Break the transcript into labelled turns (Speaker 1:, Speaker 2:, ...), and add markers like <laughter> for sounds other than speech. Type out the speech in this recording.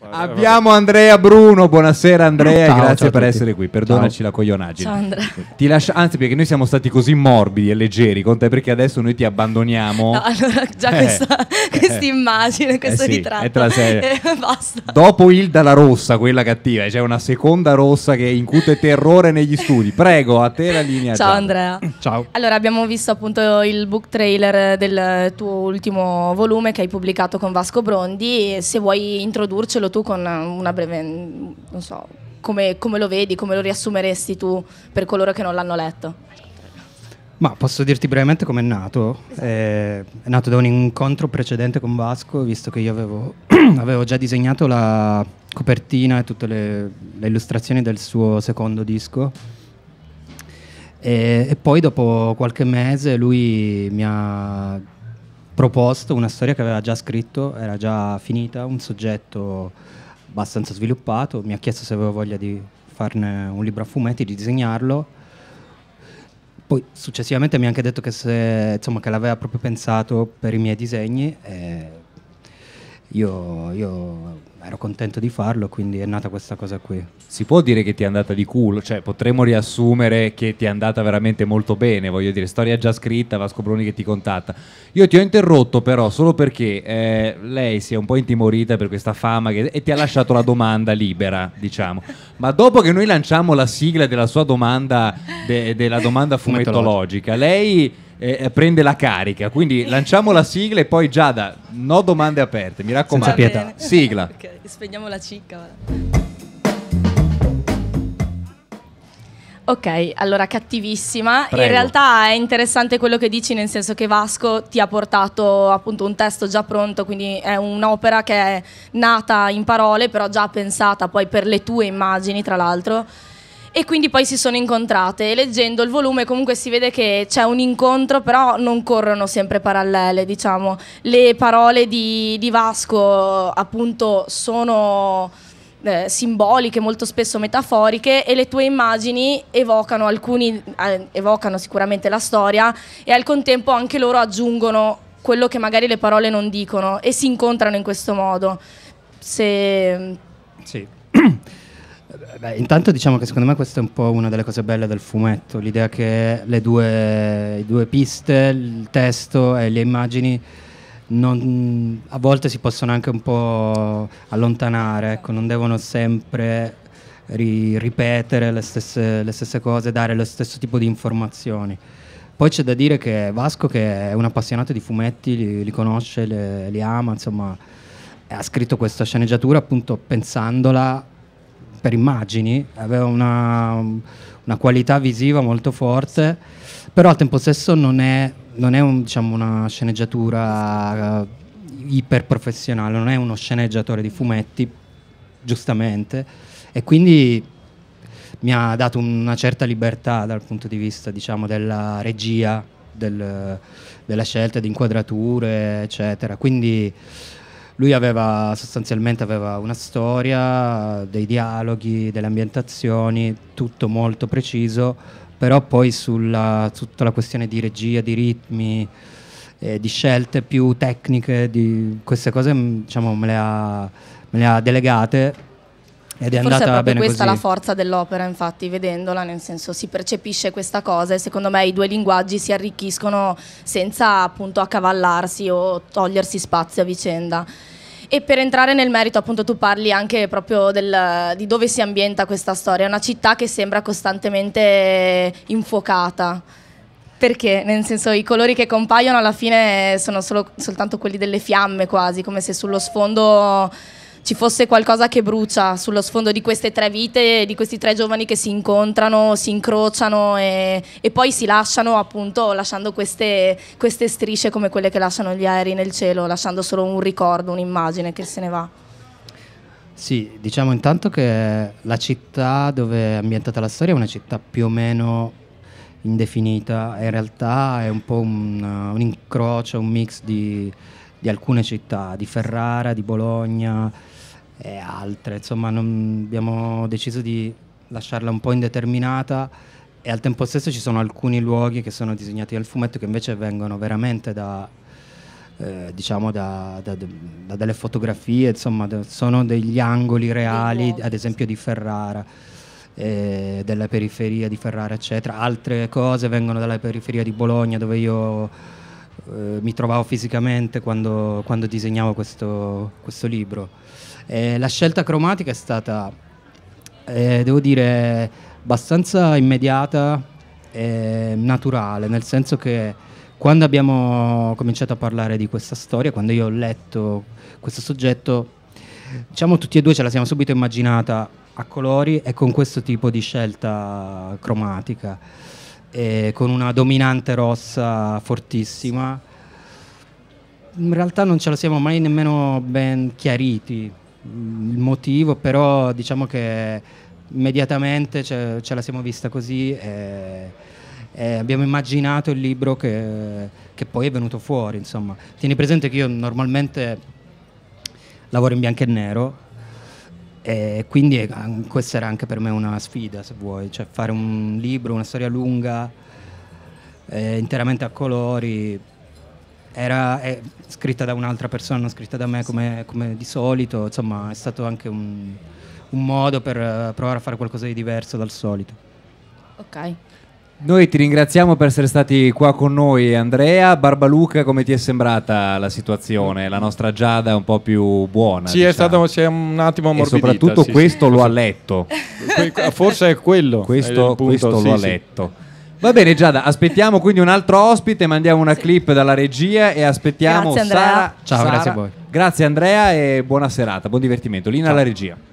Speaker 1: Abbiamo Andrea Bruno, buonasera Andrea, ciao, grazie ciao per essere qui, perdonaci ciao. la coglionaggine. Ciao Andrea. Ti lascia, anzi perché noi siamo stati così morbidi e leggeri con te perché adesso noi ti abbandoniamo. No,
Speaker 2: allora già eh. questa <laughs> eh, immagine, questo eh sì, ritratto. <laughs> Eh, basta.
Speaker 1: Dopo Hilda la rossa, quella cattiva, c'è cioè una seconda rossa che incute terrore negli studi. Prego, a te la linea. Ciao Andrea.
Speaker 2: <clears throat> Ciao. Allora abbiamo visto appunto il book trailer del tuo ultimo volume che hai pubblicato con Vasco Brondi se vuoi introdurcelo dillo tu con eh, una breve, mm, non so, come, come lo vedi, come lo riassumeresti tu per coloro che non l'hanno letto?
Speaker 3: Ma posso dirti brevemente com'è nato? Esatto. Eh, è nato da un incontro precedente con Vasco, visto che io avevo, <clears throat> avevo già disegnato la copertina e tutte le, le illustrazioni del suo secondo disco. E, e, poi dopo qualche mese lui mi ha proposto una storia che aveva già scritto, era già finita, un soggetto abbastanza sviluppato, mi ha chiesto se avevo voglia di farne un libro a fumetti, di disegnarlo. Poi successivamente mi ha anche detto che, se, insomma, che l'aveva proprio pensato per i miei disegni. E eh,
Speaker 1: io, io, ero contento di farlo, quindi è nata questa cosa qui. Si può dire che ti è andata di culo, cioè potremmo riassumere che ti è andata veramente molto bene, voglio dire, storia già scritta, Vasco Bruni che ti contatta. Io ti ho interrotto però solo perché eh, lei si è un po' intimorita per questa fama che, e ti ha lasciato la domanda libera, diciamo. Ma dopo che noi lanciamo la sigla della sua domanda, de, della domanda fumetologica, lei eh, eh, prende la carica. Quindi lanciamo la sigla e poi Giada, no domande aperte, mi raccomando. Senza pietà. <laughs> Sigla.
Speaker 2: okay, spegniamo la cicca. Ok, allora cattivissima. Prego. In realtà è interessante quello che dici, nel senso che Vasco ti ha portato appunto un testo già pronto, quindi è un'opera che è nata in parole, però già pensata poi per le tue immagini, tra l'altro e quindi poi si sono incontrate. E leggendo il volume comunque si vede che c'è un incontro, però non corrono sempre parallele, diciamo. Le parole di, di Vasco appunto sono eh, simboliche, molto spesso metaforiche e le tue immagini evocano alcuni, eh, evocano sicuramente la storia e al contempo anche loro aggiungono quello che magari le parole non dicono e si incontrano in questo modo. Se...
Speaker 3: Sì. <clears throat> Beh, intanto diciamo che secondo me questa è un po' una delle cose belle del fumetto, l'idea che le due, le due piste, il testo e le immagini non, a volte si possono anche un po' allontanare, ecco, non devono sempre ri, ripetere le stesse, le stesse cose, dare lo stesso tipo di informazioni. Poi c'è da dire che Vasco, che è un appassionato di fumetti, li, li conosce, li, li ama, insomma, ha scritto questa sceneggiatura appunto pensandola per immagini, aveva una, una, qualità visiva molto forte, però al tempo stesso non è, non è un, diciamo, una sceneggiatura eh, iper professionale, non è uno sceneggiatore di fumetti, giustamente, e quindi mi ha dato una certa libertà dal punto di vista diciamo, della regia, del, della scelta di inquadrature, eccetera. Quindi lui aveva sostanzialmente aveva una storia, dei dialoghi, delle ambientazioni, tutto molto preciso, però poi sulla tutta la questione di regia, di ritmi, eh, di scelte più tecniche, di queste cose mm, diciamo, me, le ha, me le ha delegate ed è Forse andata è proprio bene questa così. la
Speaker 2: forza dell'opera, infatti, vedendola, nel senso si percepisce questa cosa e secondo me i due linguaggi si arricchiscono senza appunto accavallarsi o togliersi spazio a vicenda. E per entrare nel merito, appunto, tu parli anche proprio del, di dove si ambienta questa storia. È una città che sembra costantemente infuocata. Perché? Nel senso, i colori che compaiono alla fine sono solo, soltanto quelli delle fiamme, quasi, come se sullo sfondo ci fosse qualcosa che brucia sullo sfondo di queste tre vite, di questi tre giovani che si incontrano, si incrociano e, e poi si lasciano appunto lasciando queste, queste, strisce come quelle che lasciano gli aerei nel cielo, lasciando solo un ricordo, un'immagine che se ne va.
Speaker 3: Sì, diciamo intanto che la città dove è ambientata la storia è una città più o meno indefinita, in realtà è un po' un, un incrocio, un mix di di alcune città, di Ferrara, di Bologna e altre. Insomma, non, abbiamo deciso di lasciarla un po' indeterminata e al tempo stesso ci sono alcuni luoghi che sono disegnati dal fumetto che invece vengono veramente da, eh, diciamo da, da, da delle fotografie, insomma, sono degli angoli reali, ad esempio di Ferrara. Eh, della periferia di Ferrara eccetera altre cose vengono dalla periferia di Bologna dove io eh, mi trovavo fisicamente quando, quando disegnavo questo, questo libro. E eh, la scelta cromatica è stata, eh, devo dire, abbastanza immediata e naturale, nel senso che quando abbiamo cominciato a parlare di questa storia, quando io ho letto questo soggetto, diciamo tutti e due ce la siamo subito immaginata a colori e con questo tipo di scelta cromatica eh, con una dominante rossa fortissima. In realtà non ce la siamo mai nemmeno ben chiariti mm, il motivo, però diciamo che immediatamente ce, cioè, ce la siamo vista così e, e abbiamo immaginato il libro che, che, poi è venuto fuori. Insomma. Tieni presente che io normalmente lavoro in bianco e nero e quindi eh, questa era anche per me una sfida, se vuoi, cioè fare un libro, una storia lunga, eh, interamente a colori, era eh, scritta da un'altra persona, non scritta da me come, come, di solito, insomma è stato anche un, un
Speaker 1: modo per eh, provare a fare qualcosa di diverso dal solito. Ok. Noi ti ringraziamo per essere stati qua con noi Andrea. Barbaluca, come ti è sembrata la situazione? La nostra Giada è un po' più buona. Sì, diciamo. è stato c'è un attimo morbidita. E soprattutto sì, questo sì. lo ha letto. Forse è quello. Questo, è punto, questo sì, lo ha letto. Va bene Giada, aspettiamo quindi un altro ospite, mandiamo una clip dalla regia e aspettiamo grazie, Sara.
Speaker 2: Ciao, Sara. grazie a voi.
Speaker 1: Grazie Andrea e buona serata, buon divertimento. Lina alla regia.